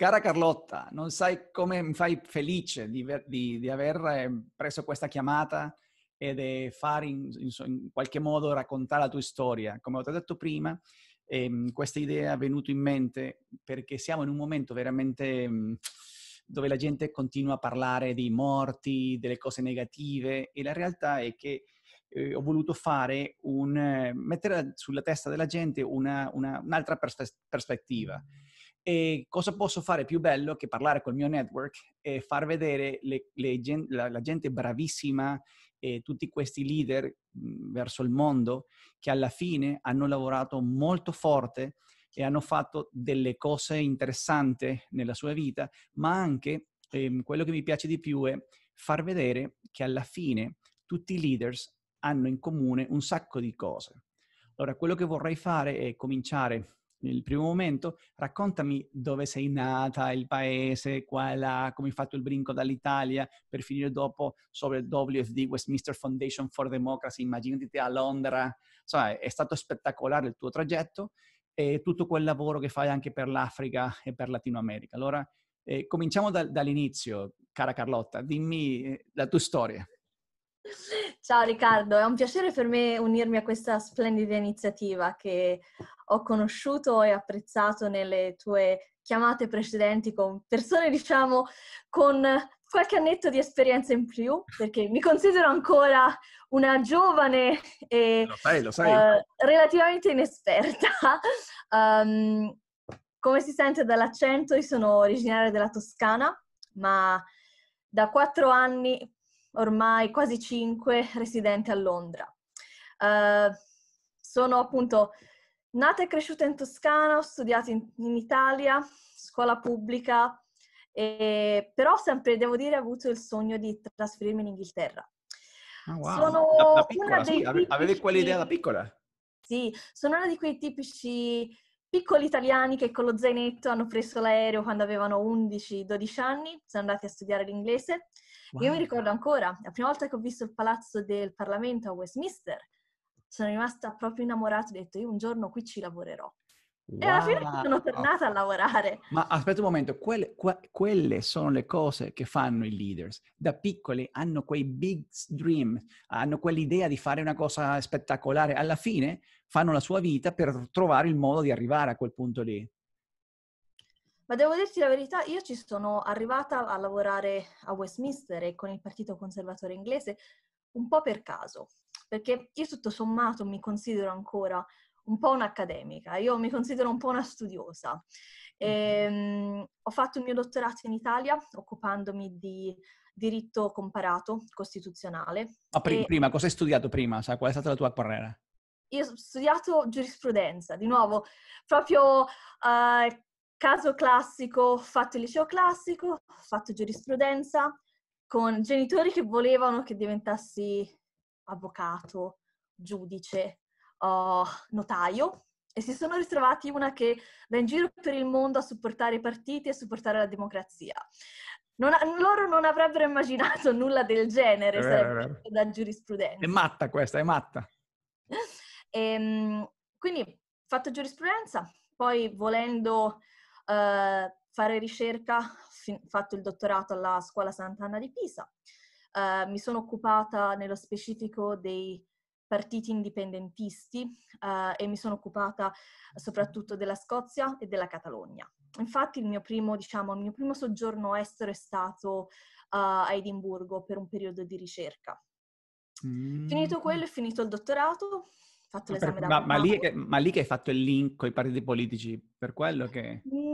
Cara Carlotta, non sai come mi fai felice di, di, di aver ehm, preso questa chiamata e di fare in, in, in, qualche modo raccontare la tua storia. Come ho detto prima, ehm, questa idea è venuta in mente perché siamo in un momento veramente mm, dove la gente continua a parlare dei morti, delle cose negative e la realtà è che eh, ho voluto fare un, eh, mettere sulla testa della gente una, una, un'altra perspe- prospettiva. E cosa posso fare più bello che parlare col mio network e far vedere le, le, la, la, gente bravissima e tutti questi leader mhmm, verso il mondo che alla fine hanno lavorato molto forte e hanno fatto delle cose interessanti nella sua vita, ma anche ehm, quello che mi piace di più è far vedere che alla fine tutti i leaders hanno in comune un sacco di cose. Allora, quello che vorrei fare è cominciare nel primo momento, raccontami dove sei nata, il paese, qua e come hai fatto il brinco dall'Italia, per finire dopo sopra il WFD, Westminster Foundation for Democracy, immaginati te a Londra, insomma è stato spettacolare il tuo tragitto e tutto quel lavoro che fai anche per l'Africa e per Latino America. Allora, eh, cominciamo da, dall'inizio, cara Carlotta, dimmi eh, la tua storia. Ciao Riccardo, è un piacere per me unirmi a questa splendida iniziativa che ho conosciuto e apprezzato nelle tue chiamate precedenti con persone, diciamo, con qualche annetto di esperienza in più, perché mi considero ancora una giovane e eh, lo sai, lo sai. Uh, relativamente inesperta. Um, come si sente dall'accento, io sono originaria della Toscana, ma da quattro anni ormai quasi cinque residente a Londra. Uh, sono appunto nata e cresciuta in Toscana, ho studiato in, in Italia, scuola pubblica, e, però sempre devo dire ho avuto il sogno di trasferirmi in Inghilterra. Oh, wow. Sono da, da piccola, una sì, tipici... avevi quell'idea da piccola? Sì, sono una di quei tipici piccoli italiani che con lo zainetto hanno preso l'aereo quando avevano 11-12 anni, sono andati a studiare l'inglese Wow. Io mi ricordo ancora, la prima volta che ho visto il palazzo del Parlamento a Westminster, sono rimasta proprio innamorata e ho detto io un giorno qui ci lavorerò. Wow. E alla fine sono tornata a lavorare. Ma aspetta un momento, quelle, que- quelle, sono le cose che fanno i leaders. Da piccoli hanno quei big dream, hanno quell'idea di fare una cosa spettacolare. Alla fine fanno la sua vita per trovare il modo di arrivare a quel punto lì. Ma devo dirti la verità, io ci sono arrivata a lavorare a Westminster e con il Partito Conservatore inglese un po' per caso, perché io tutto sommato mi considero ancora un po' un'accademica, io mi considero un po' una studiosa. E, um, mm-hmm. ehm, ho fatto il mio dottorato in Italia occupandomi di diritto comparato costituzionale. Ma ah, pr- e... prima, cosa hai studiato prima? Sai, qual è stata la tua carriera? Io ho studiato giurisprudenza, di nuovo, proprio uh, Caso classico, fatto il liceo classico, fatto giurisprudenza, con genitori che volevano che diventassi avvocato, giudice, uh, notaio e si sono ritrovati una che va in giro per il mondo a supportare i partiti e a supportare la democrazia. Non ha, loro non avrebbero immaginato nulla del genere sarebbe, da giurisprudenza. È matta questa, è matta. E, ehm, quindi, fatto giurisprudenza, poi volendo eh, fare ricerca, ho fatto il dottorato alla Scuola Sant'Anna di Pisa, eh, mi sono occupata nello specifico dei partiti indipendentisti eh, e mi sono occupata soprattutto della Scozia e della Catalogna. Infatti il mio primo, diciamo, il mio primo soggiorno estero è stato eh, a Edimburgo per un periodo di ricerca. Mm. Finito quello, ho finito il dottorato, ho fatto l'esame da ma, ma, lì, ma lì che hai fatto il link con i partiti politici, per quello che... Mm,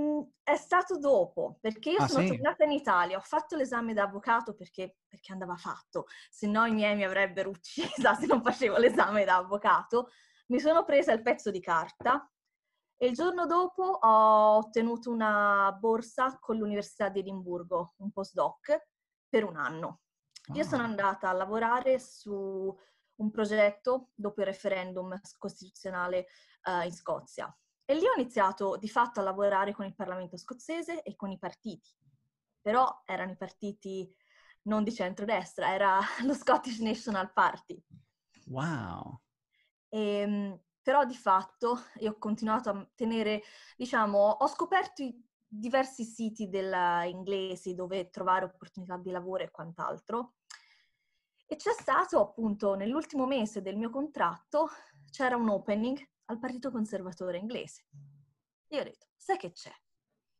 è stato dopo, perché io ah, sono sì? tornata in Italia, ho fatto l'esame da avvocato perché, perché andava fatto, se no i miei mi avrebbero uccisa se non facevo l'esame da avvocato. Mi sono presa il pezzo di carta e il giorno dopo ho ottenuto una borsa con l'Università di Edimburgo, un postdoc, per un anno. Io ah. sono andata a lavorare su un progetto dopo il referendum costituzionale uh, in Scozia e lì ho iniziato di fatto a lavorare con il Parlamento scozzese e con i partiti, però erano i partiti non di centrodestra, era lo Scottish National Party. Wow! E, ehm, però di fatto io ho continuato a tenere, diciamo, ho scoperto diversi siti inglesi dove trovare opportunità di lavoro e quant'altro. E c'è stato appunto nell'ultimo mese del mio contratto c'era un opening al Partito Conservatore inglese. Io ho detto, sai che c'è?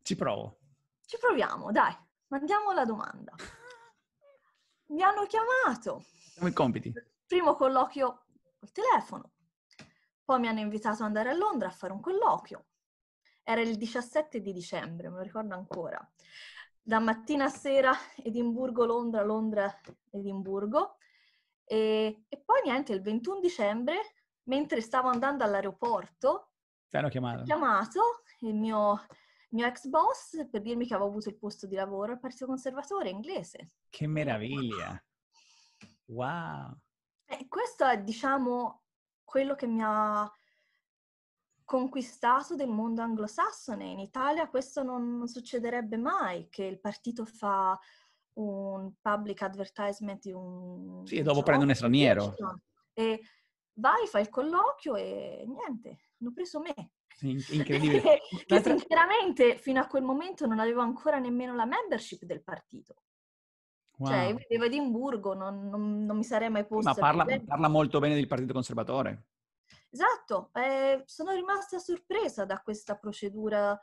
Ci provo. Ci proviamo, dai, mandiamo la domanda. Mi hanno chiamato. Siamo compiti. Primo colloquio col telefono. Poi mi hanno invitato ad andare a Londra a fare un colloquio. Era il 17 di dicembre, me lo ricordo ancora. Da mattina a sera Edimburgo, Londra, Londra, Edimburgo. E, e poi niente, il 21 dicembre mentre stavo andando all'aeroporto, ti hanno chiamato. chiamato il mio, mio, ex boss per dirmi che avevo avuto il posto di lavoro al Partito Conservatore inglese. Che meraviglia! Wow! E questo è, diciamo, quello che mi ha conquistato del mondo anglosassone. In Italia questo non succederebbe mai, che il partito fa un public advertisement di un... Sì, e dopo prende un straniero. E vai, fai il colloquio e niente, hanno preso me. Incredibile. che sinceramente fino a quel momento non avevo ancora nemmeno la membership del partito. Cioè, wow. Cioè, vivevo Edimburgo, non, non, non, mi sarei mai posto... Ma parla, parla molto bene del Partito Conservatore. Esatto, eh, sono rimasta sorpresa da questa procedura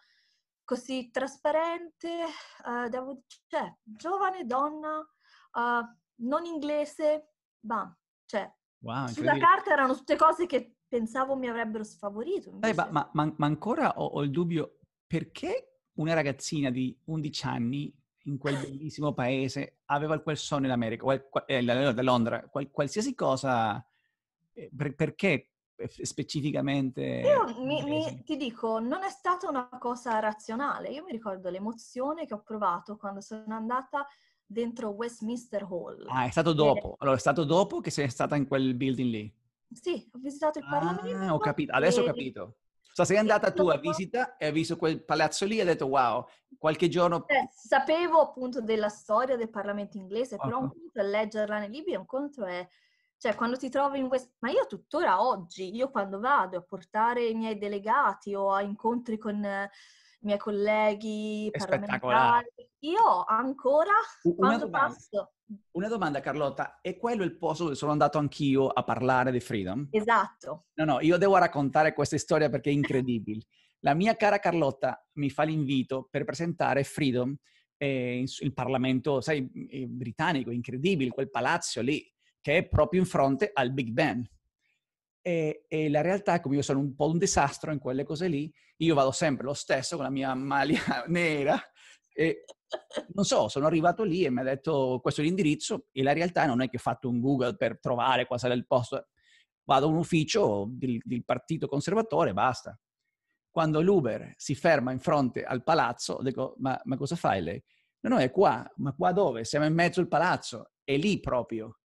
così trasparente, eh, devo, cioè, giovane donna, eh, non inglese, bam, cioè, Wow, Sulla carta erano tutte cose che pensavo mi avrebbero sfavorito. Invece... ma, ma, ma, ancora ho, ho il dubbio, perché una ragazzina di 11 anni in quel bellissimo paese aveva quel sonno in America, qual, eh, da Londra, qual, qualsiasi cosa, eh, per, perché eh, specificamente? Io mi, mi, ti dico, non è stata una cosa razionale. Io mi ricordo l'emozione che ho provato quando sono andata dentro Westminster Hall. Ah, è stato dopo. Allora, è stato dopo che sei stata in quel building lì? Sì, ho visitato il Parlamento. Ah, ho capito. Adesso e... ho capito. So, sei andata tu a visita e hai visto quel palazzo lì e hai detto wow, qualche giorno... Eh, sapevo appunto della storia del Parlamento inglese, oh. però un conto è leggerla nei libri, un conto è... Cioè, quando ti trovi in questo... Ma io tuttora oggi, io quando vado a portare i miei delegati o a incontri con i miei colleghi parlamentari. Io ancora una domanda, una domanda, Carlotta, è quello il posto dove sono andato anch'io a parlare di Freedom? Esatto. No, no, io devo raccontare questa storia perché è incredibile. La mia cara Carlotta mi fa l'invito per presentare Freedom, eh, il Parlamento, sai, eh, britannico, incredibile, quel palazzo lì, che è proprio in fronte al Big Ben. E, e, la realtà è come io sono un po' un disastro in quelle cose lì, io vado sempre lo stesso con la mia maglia nera e non so, sono arrivato lì e mi ha detto questo è l'indirizzo e la realtà non è che ho fatto un Google per trovare qual sarà il posto, vado a un ufficio del, del partito conservatore e basta. Quando l'Uber si ferma in fronte al palazzo, dico ma, ma cosa fai lei? No, no, è qua, ma qua dove? Siamo in mezzo al palazzo, è lì proprio.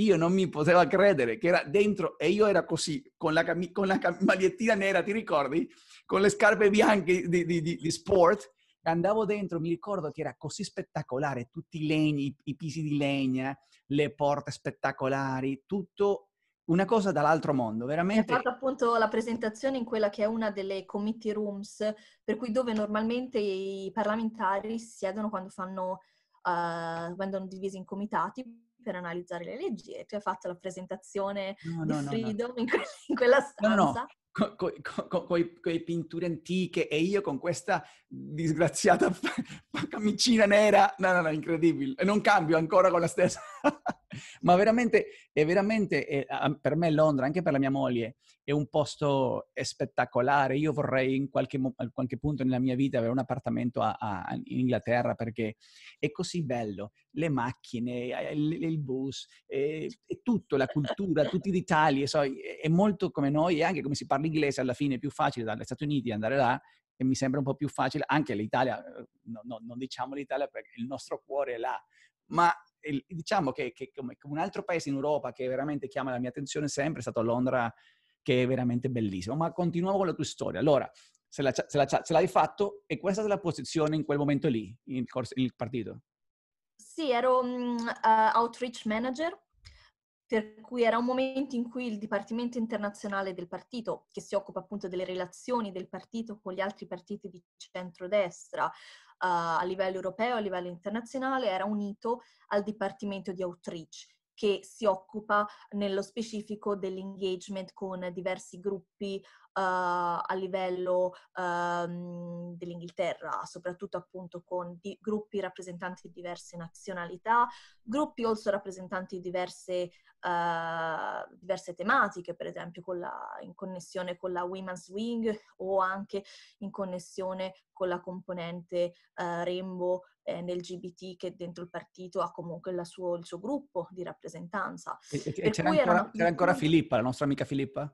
Io non mi potevo credere che era dentro e io era così, con la, cam- con la cam- magliettina nera, ti ricordi? Con le scarpe bianche di, di, di, di, sport. Andavo dentro, mi ricordo che era così spettacolare, tutti i legni, i pisi di legna, le porte spettacolari, tutto una cosa dall'altro mondo, veramente. Ho fatto appunto la presentazione in quella che è una delle committee rooms, per cui dove normalmente i parlamentari siedono quando fanno, uh, quando sono divisi in comitati, per analizzare le leggi e tu hai fatto la presentazione no, no, di Freedom no, in, que- in, quella stanza. No, no. Con co- co- co- le pinture antiche e io con questa disgraziata camicina nera, no, no, no, incredibile, e non cambio ancora con la stessa, ma veramente, è veramente, è, per me Londra, anche per la mia moglie, è un posto spettacolare, io vorrei in qualche, in qualche punto nella mia vita avere un appartamento a, a, in Inghilterra perché è così bello, le macchine, eh, il, il bus, è, eh, è, tutto, la cultura, tutti i dettagli, so, è molto come noi e anche come si parla inglese alla fine è più facile dagli Stati Uniti andare là che mi sembra un po' più facile, anche l'Italia, uhm, no, no, non diciamo l'Italia perché il nostro cuore è là, ma il, diciamo che, che come, un altro paese in Europa che veramente chiama la mia attenzione sempre è stato Londra, che è veramente bellissimo. Ma continuiamo con la tua storia. Allora, se, la, se, la, se l'hai fatto e questa è la posizione in quel momento lì, in corso, in il partito? Sì, ero um, uh, outreach manager per cui era un momento in cui il Dipartimento internazionale del partito, che si occupa appunto delle relazioni del partito con gli altri partiti di centrodestra uh, a livello europeo, a livello internazionale, era unito al Dipartimento di Outreach, che si occupa nello specifico dell'engagement con diversi gruppi Uhm, a livello um, dell'Inghilterra, soprattutto appunto con di- gruppi rappresentanti di diverse nazionalità, gruppi also rappresentanti di diverse, uh, diverse tematiche, per esempio la, in connessione con la Women's Wing o anche in connessione con la componente uh, Rainbow eh, LGBT che dentro il partito ha comunque suo, il suo gruppo di rappresentanza. E, e c'era, ancora, c'era ancora Filippa, la nostra amica Filippa?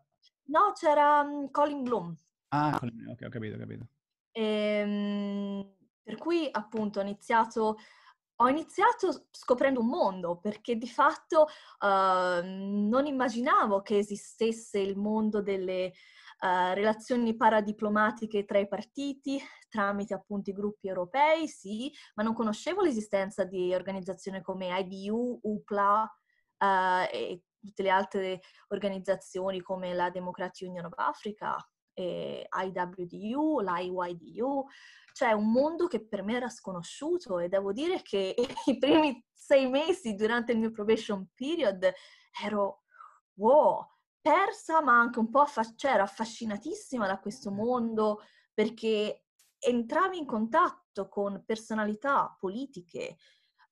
No, c'era um, Colin Bloom. Ah, Colin, ok, ho capito, ho capito. E, ehm, per cui appunto ho iniziato, ho iniziato, scoprendo un mondo, perché di fatto uh, non immaginavo che esistesse il mondo delle uh, relazioni paradiplomatiche tra i partiti, tramite appunto i gruppi europei, sì, ma non conoscevo l'esistenza di organizzazioni come IBU, UPLA uh, eh, e tutte le altre organizzazioni come la Democratic Union of Africa, eh, IWDU, l'IYDU, cioè un mondo che per me era sconosciuto e devo dire che i primi sei mesi durante il mio probation period ero wow, persa ma anche un po' affa- cioè, ero affascinatissima da questo mondo perché entravi in contatto con personalità politiche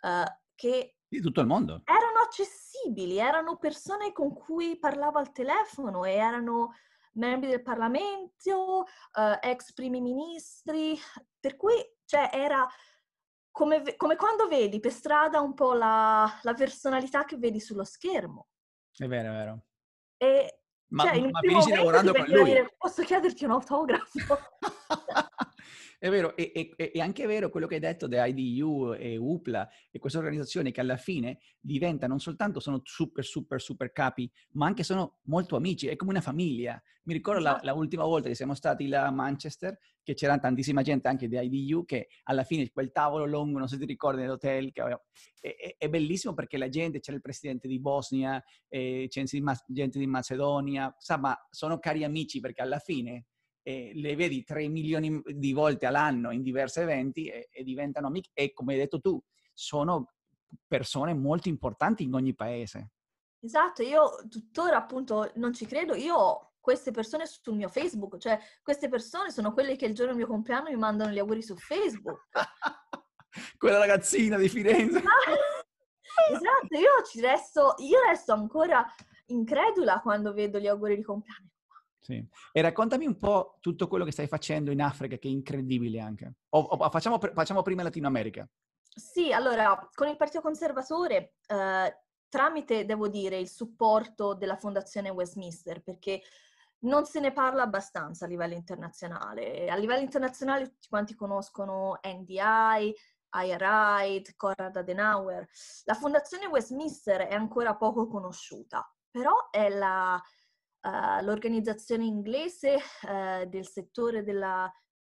eh, che di tutto il mondo. Erano accessibili, erano persone con cui parlavo al telefono e erano membri del Parlamento, eh, ex primi ministri, per cui cioè, era come, come, quando vedi per strada un po' la, la, personalità che vedi sullo schermo. È vero, è vero. E, ma, cioè, ma, ma finisci lavorando con lui. Dire, Posso chiederti un autografo? È vero, e, e, e anche vero quello che hai detto da IDU e UPLA e queste organizzazioni che alla fine diventa non soltanto sono super, super, super capi, ma anche sono molto amici, è come una famiglia. Mi ricordo esatto. la, la, ultima volta che siamo stati là a Manchester, che c'era tantissima gente anche di IDU, che alla fine quel tavolo longo, non so se ti ricordi, nell'hotel, aveva... è, è, è, bellissimo perché la gente, c'era il presidente di Bosnia, eh, c'è gente di, Macedonia, insomma, sono cari amici perché alla fine eh, le vedi 3 milioni di volte all'anno in diversi eventi e, e diventano amiche e come hai detto tu, sono persone molto importanti in ogni paese. Esatto, io tuttora appunto non ci credo, io ho queste persone sul mio Facebook, cioè queste persone sono quelle che il giorno del mio compleanno mi mandano gli auguri su Facebook. Quella ragazzina di Firenze. esatto, io ci resto, io resto ancora incredula quando vedo gli auguri di compleanno. Sì. E raccontami un po' tutto quello che stai facendo in Africa, che è incredibile anche. O, o, facciamo, facciamo, prima Latino America. Sì, allora, con il Partito Conservatore, eh, tramite, devo dire, il supporto della Fondazione Westminster, perché non se ne parla abbastanza a livello internazionale. A livello internazionale tutti quanti conoscono NDI, IRI, Conrad Adenauer. La Fondazione Westminster è ancora poco conosciuta, però è la eh, l'organizzazione inglese uh, del settore della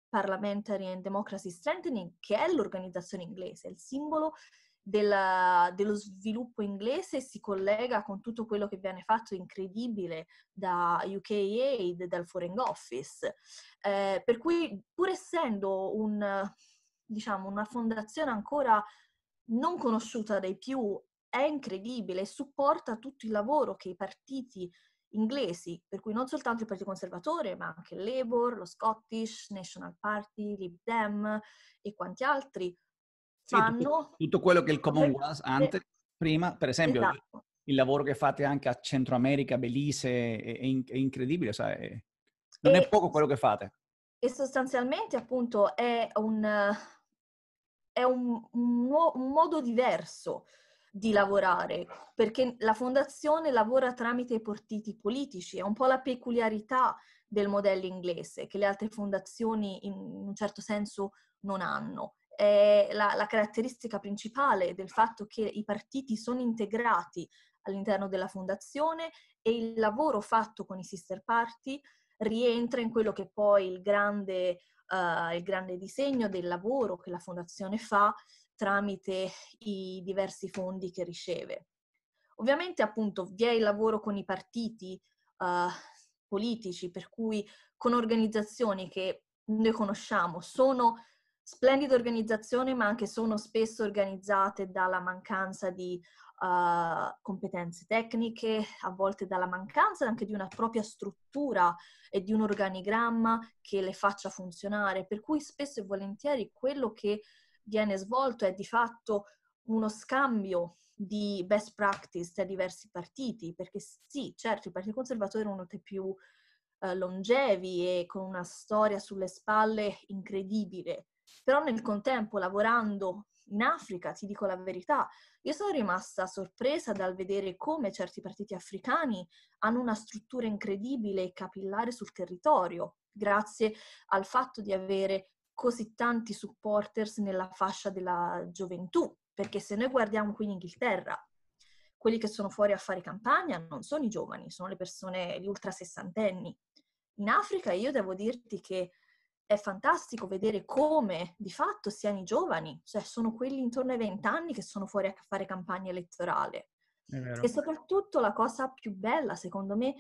Parliamentary and Democracy Strengthening, che è l'organizzazione inglese, il simbolo della, dello sviluppo inglese si collega con tutto quello che viene fatto incredibile da UK Aid, dal Foreign Office. Eh, per cui, pur essendo un, diciamo, una fondazione ancora non conosciuta dai più, è incredibile e supporta tutto il lavoro che i partiti inglesi, per cui non soltanto il Partito Conservatore, ma anche il Labour, lo Scottish, National Party, Lib Dem e quanti altri fanno... Tutto, tutto, quello che il Commonwealth eh, antes, prima, per esempio, esatto. il lavoro che fate anche a Centro America, Belize, è, è incredibile, sai? non e, è poco quello che fate. E sostanzialmente appunto è un, è un, un, un modo diverso di lavorare, perché la fondazione lavora tramite i partiti politici, è un po' la peculiarità del modello inglese che le altre fondazioni in un certo senso non hanno. È la, la caratteristica principale del fatto che i partiti sono integrati all'interno della fondazione e il lavoro fatto con i sister party rientra in quello che poi il grande, uh, il grande disegno del lavoro che la fondazione fa tramite i diversi fondi che riceve. Ovviamente appunto vi è il lavoro con i partiti eh, politici, per cui con organizzazioni che noi conosciamo, sono splendide organizzazioni ma anche sono spesso organizzate dalla mancanza di uh, competenze tecniche, a volte dalla mancanza anche di una propria struttura e di un organigramma che le faccia funzionare, per cui spesso e volentieri quello che viene svolto è di fatto uno scambio di best practice tra diversi partiti, perché sì, certo, il Partito Conservatore è uno dei più eh, longevi e con una storia sulle spalle incredibile, però nel contempo lavorando in Africa, ti dico la verità, io sono rimasta sorpresa dal vedere come certi partiti africani hanno una struttura incredibile e capillare sul territorio, grazie al fatto di avere così tanti supporters nella fascia della gioventù, perché se noi guardiamo qui in Inghilterra, quelli che sono fuori a fare campagna non sono i giovani, sono le persone, gli ultra sessantenni. In Africa io devo dirti che è fantastico vedere come di fatto siano i giovani, cioè sono quelli intorno ai vent'anni che sono fuori a fare campagna elettorale. E soprattutto la cosa più bella, secondo me,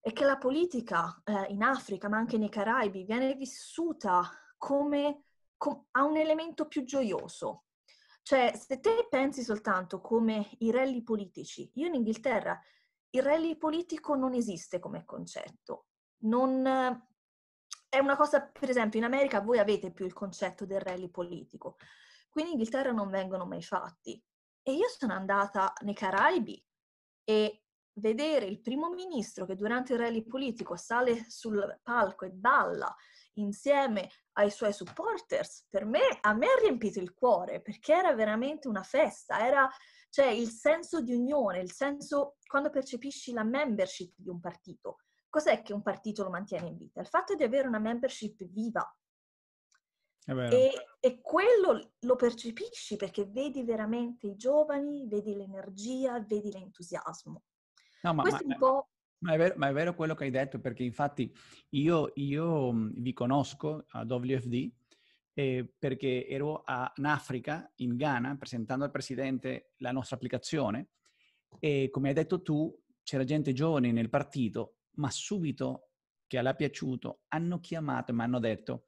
è che la politica eh, in Africa, ma anche nei Caraibi, viene vissuta come com- a un elemento più gioioso. Cioè, se te pensi soltanto come i rally politici, io in Inghilterra il rally politico non esiste come concetto. Non, è una cosa, per esempio, in America voi avete più il concetto del rally politico, qui in Inghilterra non vengono mai fatti. E io sono andata nei Caraibi e vedere il primo ministro che durante il rally politico sale sul palco e balla insieme ai suoi supporters. Per me, a me ha riempito il cuore perché era veramente una festa, era cioè il senso di unione, il senso quando percepisci la membership di un partito. Cos'è che un partito lo mantiene in vita? Il fatto di avere una membership viva. E, e quello lo percepisci perché vedi veramente i giovani, vedi l'energia, vedi l'entusiasmo. No, ma, Questo ma, è un po' Ma è, vero, ma è, vero, quello che hai detto, perché infatti io, io mhmm, vi conosco a WFD eh, perché ero a, in Africa, in Ghana, presentando al presidente la nostra applicazione e come hai detto tu c'era gente giovane nel partito, ma subito che l'ha piaciuto hanno chiamato e mi hanno detto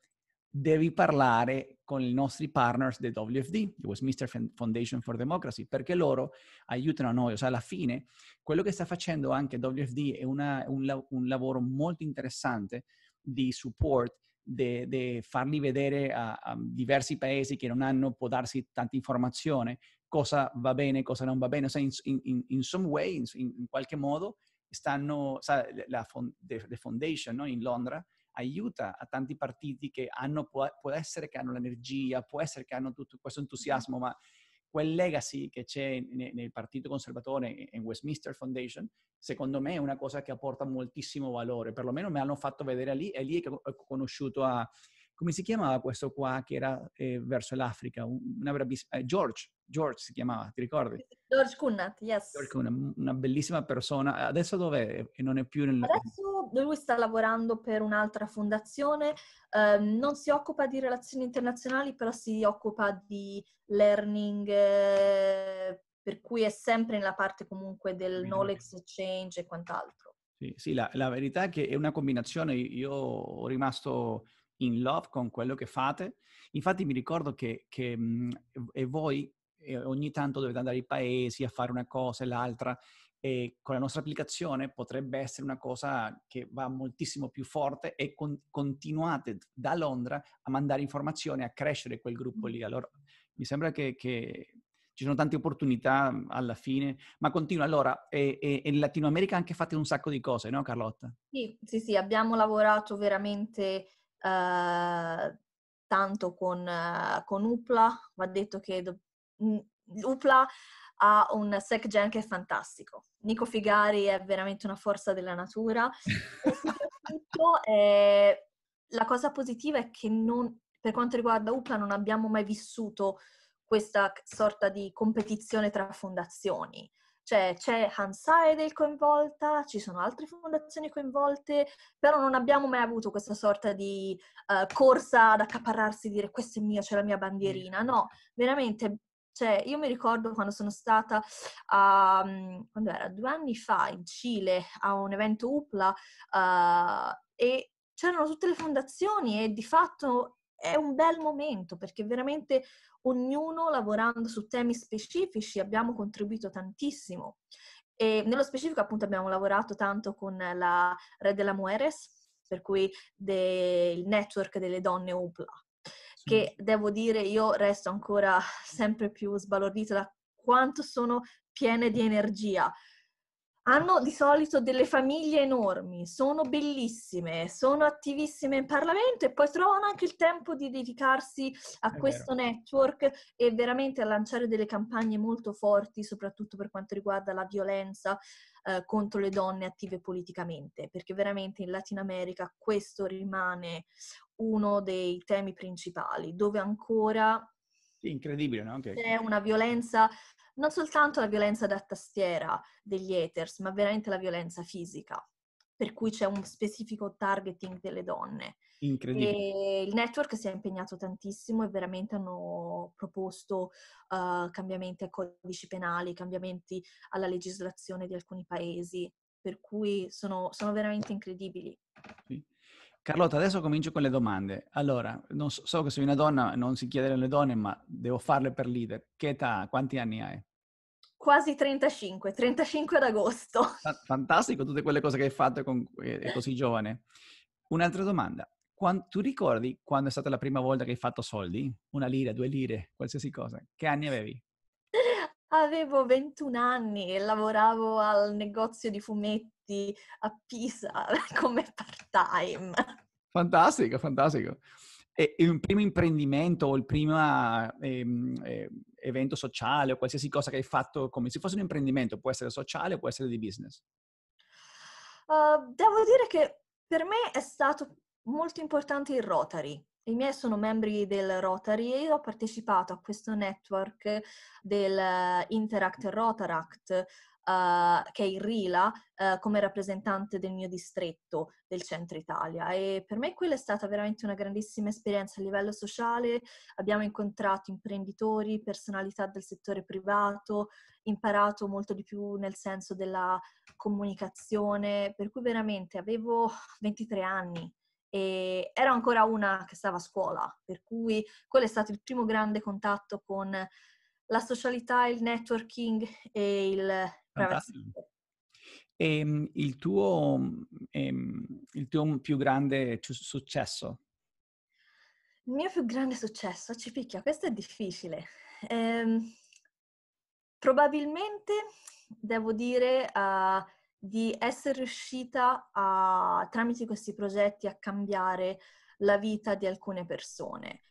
devi parlare con i nostri partners del WFD, il Westminster Foundation for Democracy, perché loro aiutano a noi. O sea, alla fine, quello che sta facendo anche WFD è una, un, un, lavoro molto interessante di support, di farli vedere a, a, diversi paesi che non hanno, può darsi tanta informazione, cosa va bene, cosa non va bene. O sea, in, in, in some way, in, in qualche modo, stanno, o sea, la, la, the Foundation no? in Londra, aiuta a tanti partiti che hanno, può, può essere che hanno l'energia, può essere che hanno tutto questo entusiasmo, mm-hmm. ma quel legacy che c'è nel Partito Conservatore e Westminster Foundation, secondo me è una cosa che apporta moltissimo valore, perlomeno me l'hanno fatto vedere lì e lì che ho conosciuto a, come si chiamava questo qua che era eh, verso l'Africa? Una braviss- eh, George, George si chiamava, ti ricordi? Eh, George Cunnat, yes. George Cunnat, una bellissima persona. Adesso dov'è? E non è più nel... Adesso lui sta lavorando per un'altra fondazione, eh, non si occupa di relazioni internazionali, però si occupa di learning, eh, per cui è sempre nella parte comunque del knowledge exchange e quant'altro. Sì, sì la, la verità è che è una combinazione. Io ho rimasto in love con quello che fate. Infatti mi ricordo che, che mhmm, e voi e ogni tanto dovete andare ai paesi a fare una cosa e l'altra e con la nostra applicazione potrebbe essere una cosa che va moltissimo più forte e con, continuate da Londra a mandare informazioni, a crescere quel gruppo lì. Allora mi sembra che, che ci sono tante opportunità mhmm, alla fine, ma continua. Allora, e, e, in Latino America anche fate un sacco di cose, no Carlotta? Sì, sì, sì, abbiamo lavorato veramente Ehm, tanto con, eh, con, Upla, va detto che do- Upla ha un sec gen che è fantastico. Nico Figari è veramente una forza della natura. soprattutto eh, la cosa positiva è che non, per quanto riguarda Upla non abbiamo mai vissuto questa sorta di competizione tra fondazioni. Cioè c'è Hans Heidel coinvolta, ci sono altre fondazioni coinvolte, però non abbiamo mai avuto questa sorta di uh, corsa ad accaparrarsi e dire questa è mia, c'è la mia bandierina. No, veramente cioè, io mi ricordo quando sono stata a, mm, quando era, due anni fa in Cile a un evento UPLA uh, e c'erano tutte le fondazioni e di fatto è un bel momento perché veramente ognuno lavorando su temi specifici abbiamo contribuito tantissimo. E nello specifico appunto abbiamo lavorato tanto con la Red de la Mueres, per cui del network delle donne UPLA, sì. che devo dire io resto ancora sempre più sbalordita da quanto sono piene di energia, hanno di solito delle famiglie enormi, sono bellissime, sono attivissime in Parlamento e poi trovano anche il tempo di dedicarsi a È questo vero. network e veramente a lanciare delle campagne molto forti, soprattutto per quanto riguarda la violenza eh, contro le donne attive politicamente, perché veramente in Latin America questo rimane uno dei temi principali, dove ancora incredibile, no? Okay. C'è una violenza non soltanto la violenza da tastiera degli haters, ma veramente la violenza fisica, per cui c'è un specifico targeting delle donne. Incredibile. E il network si è impegnato tantissimo e veramente hanno proposto uh, cambiamenti ai codici penali, cambiamenti alla legislazione di alcuni paesi, per cui sono, sono veramente incredibili. Sì. Carlotta, adesso comincio con le domande. Allora, so, so, che sei una donna, non si chiedono le donne, ma devo farle per leader. Che età? Quanti anni hai? Quasi 35, 35 ad agosto. Fantastico, tutte quelle cose che hai fatto con, è così giovane. Un'altra domanda. Quando, tu ricordi quando è stata la prima volta che hai fatto soldi? Una lira, due lire, qualsiasi cosa. Che anni avevi? Avevo 21 anni e lavoravo al negozio di fumetti a Pisa come part-time. Fantastico, fantastico. E il primo imprendimento o il primo ehm, eh, evento sociale o qualsiasi cosa che hai fatto come se fosse un imprendimento, può essere sociale o può essere di business? Uh, devo dire che per me è stato molto importante il Rotary. I miei sono membri del Rotary e ho partecipato a questo network del eh, Interact Rotaract, uh, che è il RILA, uh, come rappresentante del mio distretto del centro Italia. E per me quella è stata veramente una grandissima esperienza a livello sociale. Abbiamo incontrato imprenditori, personalità del settore privato, imparato molto di più nel senso della comunicazione, per cui veramente avevo 23 anni e era ancora una che stava a scuola, per cui quello è stato il primo grande contatto con la socialità, il networking e il privacy. E ehm, il tuo, ehm, il tuo più grande successo? Il mio più grande successo, ci picchia, questo è difficile. Ehm, probabilmente devo dire... Uh, di essere riuscita a, tramite questi progetti a cambiare la vita di alcune persone.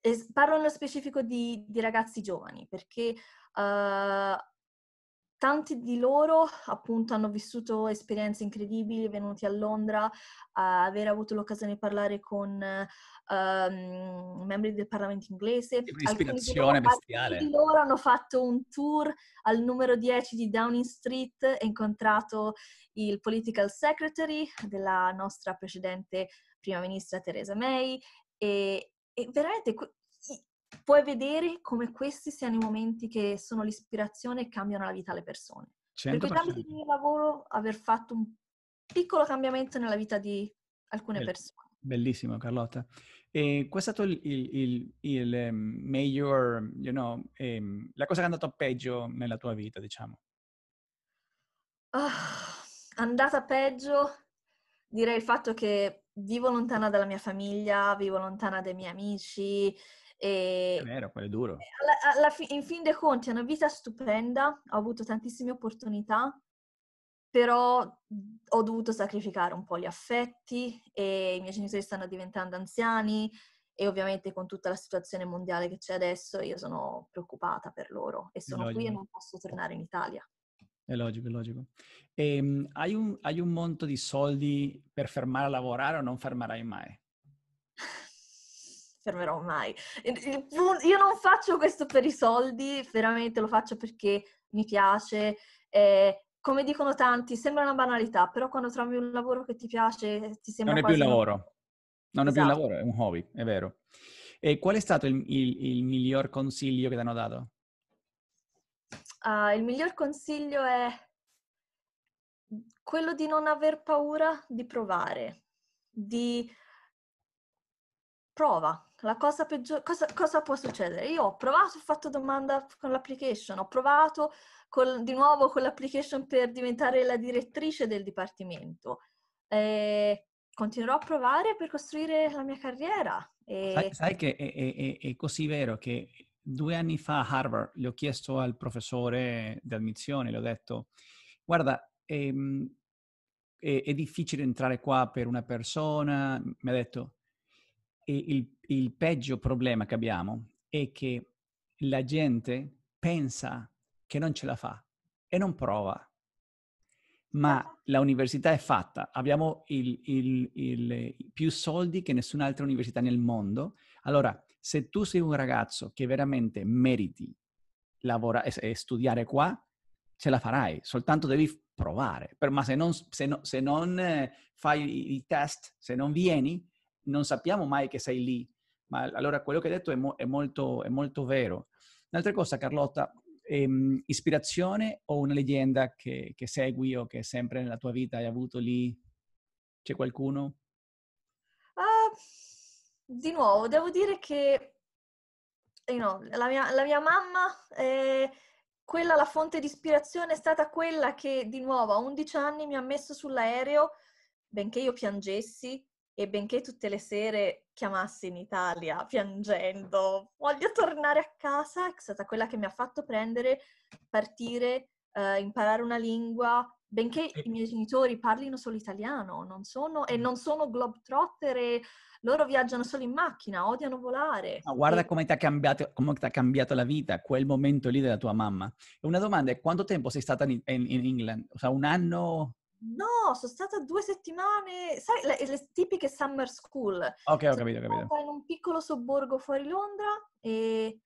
E parlo nello specifico di, di ragazzi giovani, perché uh, Tanti di loro appunto hanno vissuto esperienze incredibili, venuti a Londra, aver avuto l'occasione di parlare con um, membri del Parlamento inglese. Un'ispirazione bestiale. Alcuni di loro hanno fatto un tour al numero 10 di Downing Street e incontrato il political secretary della nostra precedente prima ministra Theresa May e, e veramente puoi vedere come questi siano i momenti che sono l'ispirazione e cambiano la vita alle persone. 100%. Perché tramite il mio lavoro aver fatto un piccolo cambiamento nella vita di alcune persone. Bellissimo Carlotta. E qual è stato il, il, il, il major, ehm, you know, ehm, la cosa che è andata peggio nella tua vita, diciamo? Oh, andata peggio, direi il fatto che vivo lontana dalla mia famiglia, vivo lontana dai miei amici, e è vero, quello è duro. Alla, alla fi- in fin dei conti è una vita stupenda, ho avuto tantissime opportunità, però mhmm, ho dovuto sacrificare un po' gli affetti e i miei genitori stanno diventando anziani e ovviamente con tutta la situazione mondiale che c'è adesso io sono preoccupata per loro e sono qui e non posso tornare in Italia. È logico, è logico. E, ehm, hai, un, hai un monto di soldi per fermare a lavorare o non fermerai mai? fermerò mai. Io non faccio questo per i soldi, veramente lo faccio perché mi piace. Eh, come dicono tanti, sembra una banalità, però quando trovi un lavoro che ti piace, eh, ti sembra... Non è più un lavoro, non esatto. è più un esatto. lavoro, è un hobby, è vero. E qual è stato il, il, il miglior consiglio che ti hanno dato? Uh, il miglior consiglio è quello di non aver paura di provare, di prova, la cosa peggiore, cosa, cosa, può succedere? Io ho provato, ho fatto domanda con l'application, ho provato col, di nuovo con l'application per diventare la direttrice del dipartimento. Eh, continuerò a provare per costruire la mia carriera. E... Sai, sai, che è, è, è, così vero che due anni fa a Harvard le ho chiesto al professore di admissione, le ho detto, guarda, ehm, è, è difficile entrare qua per una persona, mi ha detto, e il il peggio problema che abbiamo è che la gente pensa che non ce la fa e non prova. Ma certo. la università è fatta, abbiamo il, il, il, più soldi che nessun'altra università nel mondo. Allora, se tu sei un ragazzo che veramente meriti lavora, e, e studiare qua, ce la farai, soltanto devi provare. Per, ma se non, se, no, se non eh, fai i test, se non vieni, non sappiamo mai che sei lì ma allora quello che hai detto è, mo- è, molto, è molto, vero. Un'altra cosa, Carlotta, ehm, ispirazione o una leggenda che, che segui o che sempre nella tua vita hai avuto lì? C'è qualcuno? Uh, di nuovo, devo dire che eh no, la, mia, la, mia, mamma, eh, quella, la fonte di ispirazione è stata quella che di nuovo a 11 anni mi ha messo sull'aereo, benché io piangessi, e benché tutte le sere chiamassi in Italia piangendo, voglio tornare a casa, è stata quella che mi ha fatto prendere, partire, eh, imparare una lingua, benché i miei genitori parlino solo italiano, non sono, e mm. non sono globetrotter e loro viaggiano solo in macchina, odiano volare. Ma guarda e... come ti ha cambiato, cambiato, la vita, quel momento lì della tua mamma. Una domanda è quanto tempo sei stata in, in, in England? O sea, un anno, No, sono stata due settimane, sai, le, le tipiche summer school. Ok, ho capito, ho capito. Sono stata in un piccolo sobborgo fuori Londra e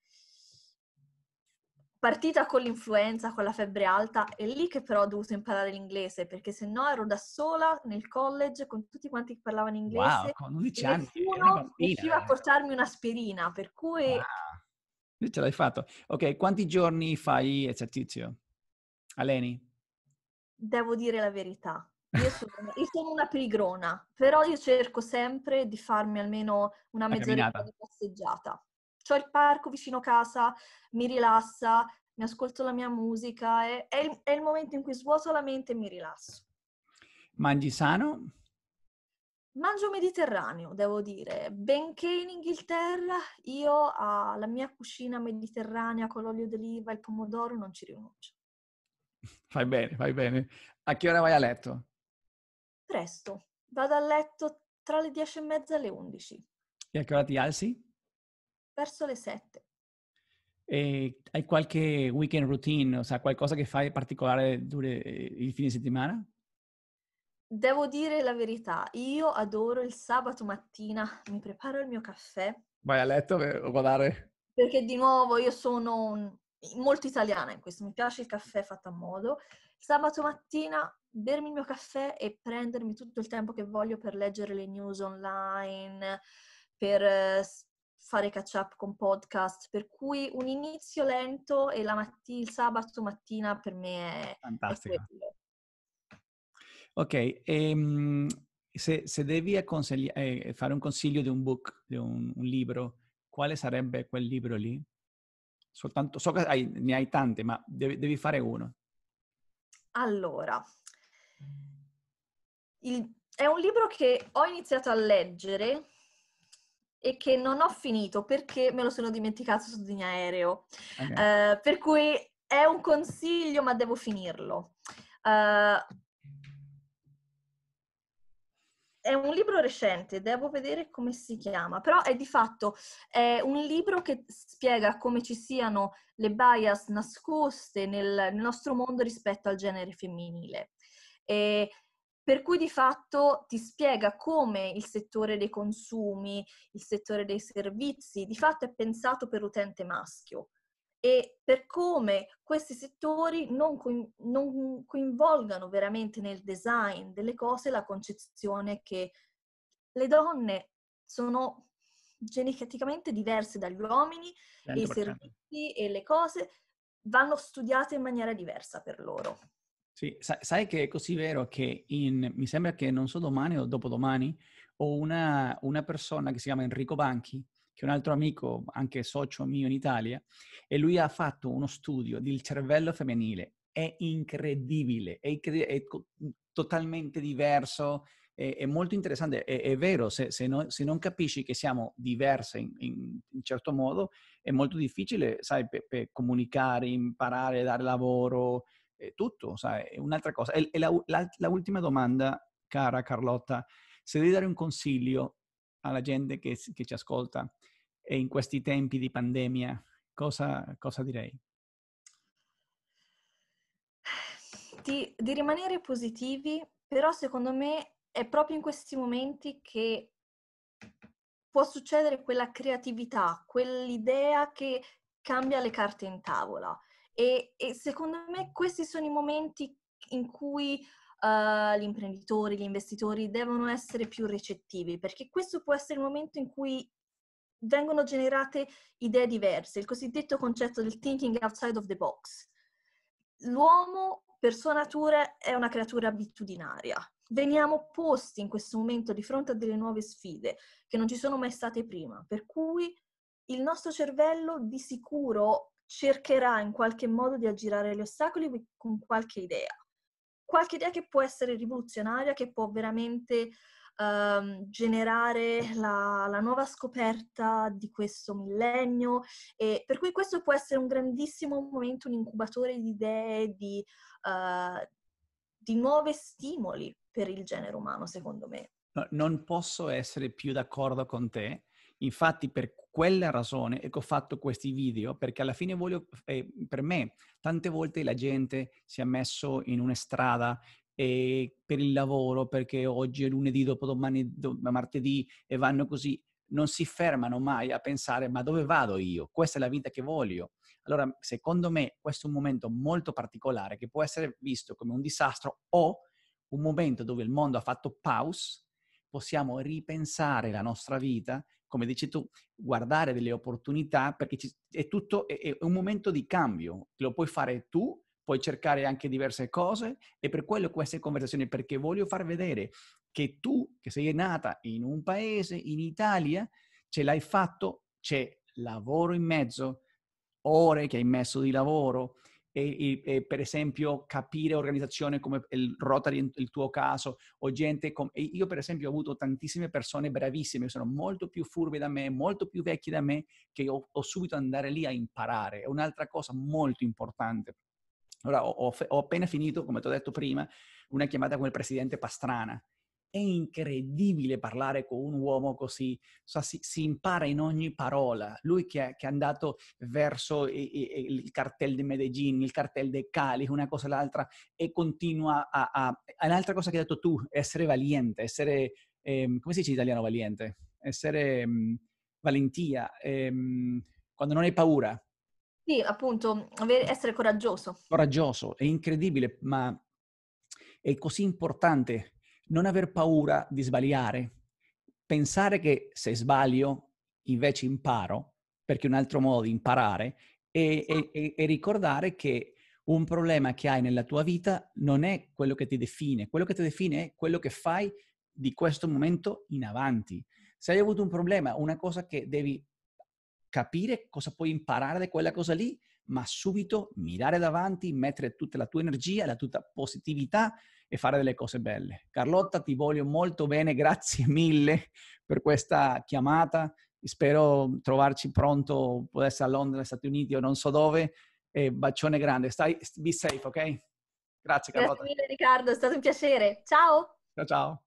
partita con l'influenza, con la febbre alta, è lì che però ho dovuto imparare l'inglese, perché se no ero da sola nel college con tutti quanti che parlavano inglese. Wow, con 11 anni, nessuno riusciva a eh. portarmi un'aspirina, per cui... Wow. Ce l'hai fatto. Ok, quanti giorni fai esercizio? Aleni? devo dire la verità. Io sono, una, io sono, una pigrona, però io cerco sempre di farmi almeno una mezz'ora di passeggiata. Ho il parco vicino casa, mi rilassa, mi ascolto la mia musica, è, è, il, è il momento in cui svuoto la mente e mi rilasso. Mangi sano? Mangio mediterraneo, devo dire. Benché in Inghilterra io alla mia cucina mediterranea con l'olio d'oliva e il pomodoro non ci rinuncio. Fai bene, fai bene. A che ora vai a letto? Presto, vado a letto tra le dieci e mezza e le undici. E a che ora ti alzi? Verso le sette. E hai qualche weekend routine, o sea, qualcosa che fai particolare durante eh, il fine settimana? Devo dire la verità, io adoro il sabato mattina, mi preparo il mio caffè. Vai a letto per guardare? Perché di nuovo io sono un, molto italiana in questo, mi piace il caffè fatto a modo. Sabato mattina bermi il mio caffè e prendermi tutto il tempo che voglio per leggere le news online, per eh, fare catch up con podcast, per cui un inizio lento e matti- il sabato mattina per me è fantastico. È ok, ehm, se, se, devi consegli- eh, fare un consiglio di un book, di un, un libro, quale sarebbe quel libro lì? Soltanto, so che hai, ne hai tante, ma devi, devi fare uno. Allora, il, è un libro che ho iniziato a leggere e che non ho finito perché me lo sono dimenticato su di aereo. Okay. Uh, per cui è un consiglio, ma devo finirlo. Uh, è un libro recente, devo vedere come si chiama, però è di fatto è un libro che spiega come ci siano le bias nascoste nel, nel nostro mondo rispetto al genere femminile. E per cui di fatto ti spiega come il settore dei consumi, il settore dei servizi, di fatto è pensato per l'utente maschio e per come questi settori non, coin, non, coinvolgano veramente nel design delle cose la concezione che le donne sono geneticamente diverse dagli uomini e i servizi e le cose vanno studiate in maniera diversa per loro. Sì, sai, sai che è così vero che in, mi sembra che non so domani o dopodomani ho una, una persona che si chiama Enrico Banchi che è un altro amico, anche socio mio in Italia, e lui ha fatto uno studio del cervello femminile. È incredibile, è, incredibile, è totalmente diverso, è, è, molto interessante. È, è vero, se, se, no, se, non capisci che siamo diverse in, in, in certo modo, è molto difficile, sai, per, per comunicare, imparare, dare lavoro, è tutto, sai, è un'altra cosa. E, e la, la, la ultima domanda, cara Carlotta, se devi dare un consiglio alla gente che, che, ci ascolta e in questi tempi di pandemia, cosa, cosa direi? Di, di rimanere positivi, però secondo me è proprio in questi momenti che può succedere quella creatività, quell'idea che cambia le carte in tavola. E, e secondo me questi sono i momenti in cui uh, gli imprenditori, gli investitori devono essere più recettivi, perché questo può essere il momento in cui vengono generate idee diverse, il cosiddetto concetto del thinking outside of the box. L'uomo, per sua natura, è una creatura abitudinaria. Veniamo posti in questo momento di fronte a delle nuove sfide che non ci sono mai state prima, per cui il nostro cervello di sicuro cercherà in qualche modo di aggirare gli ostacoli con qualche idea. Qualche idea che può essere rivoluzionaria, che può veramente ehm, generare la, la, nuova scoperta di questo millennio e per cui questo può essere un grandissimo momento, un incubatore di idee, di, eh, di nuovi stimoli per il genere umano, secondo me. Non posso essere più d'accordo con te. Infatti, per quella ragione ecco, ho fatto questi video, perché alla fine voglio, eh, per me, tante volte la gente si è messo in una strada eh, per il lavoro, perché oggi è lunedì, dopodomani è martedì e vanno così, non si fermano mai a pensare ma dove vado io? Questa è la vita che voglio. Allora, secondo me, questo è un momento molto particolare che può essere visto come un disastro o un momento dove il mondo ha fatto pause, possiamo ripensare la nostra vita, come dici tu, guardare delle opportunità, perché ci, è tutto, è, è un momento di cambio, lo puoi fare tu puoi cercare anche diverse cose e per quello queste conversazioni, perché voglio far vedere che tu, che sei nata in un paese, in Italia, ce l'hai fatto, c'è lavoro in mezzo, ore che hai messo di lavoro, e, e, e, per esempio capire organizzazione come il Rotary, il tuo caso, o gente come... Io per esempio ho avuto tantissime persone bravissime, sono molto più furbe da me, molto più vecchie da me, che ho, ho subito andare lì a imparare. È un'altra cosa molto importante. Allora, ho, ho, ho appena finito, come ti ho detto prima, una chiamata con il presidente Pastrana. È incredibile parlare con un uomo così, so, si, si, impara in ogni parola. Lui che è, che è andato verso il, il, cartel di Medellin, il cartel di Cali, una cosa o l'altra, e continua a, a... Un'altra cosa che hai detto tu, essere valiente, essere... Eh, come si dice in italiano valiente? Essere... Mh, mm, valentia, ehm, quando non hai paura, sì, appunto, essere coraggioso. Coraggioso, è incredibile, ma è così importante non aver paura di sbagliare, pensare che se sbaglio invece imparo, perché è un altro modo di imparare, e, esatto. e, e, ricordare che un problema che hai nella tua vita non è quello che ti define, quello che ti define è quello che fai di questo momento in avanti. Se hai avuto un problema, una cosa che devi capire cosa puoi imparare da quella cosa lì, ma subito mirare davanti, mettere tutta la tua energia, la tua positività e fare delle cose belle. Carlotta, ti voglio molto bene, grazie mille per questa chiamata. Spero trovarci pronto, può essere a Londra, negli Stati Uniti o non so dove. E bacione grande, stai be safe, ok? Grazie Carlotta. Grazie mille Riccardo, è stato un piacere. Ciao. Ciao ciao.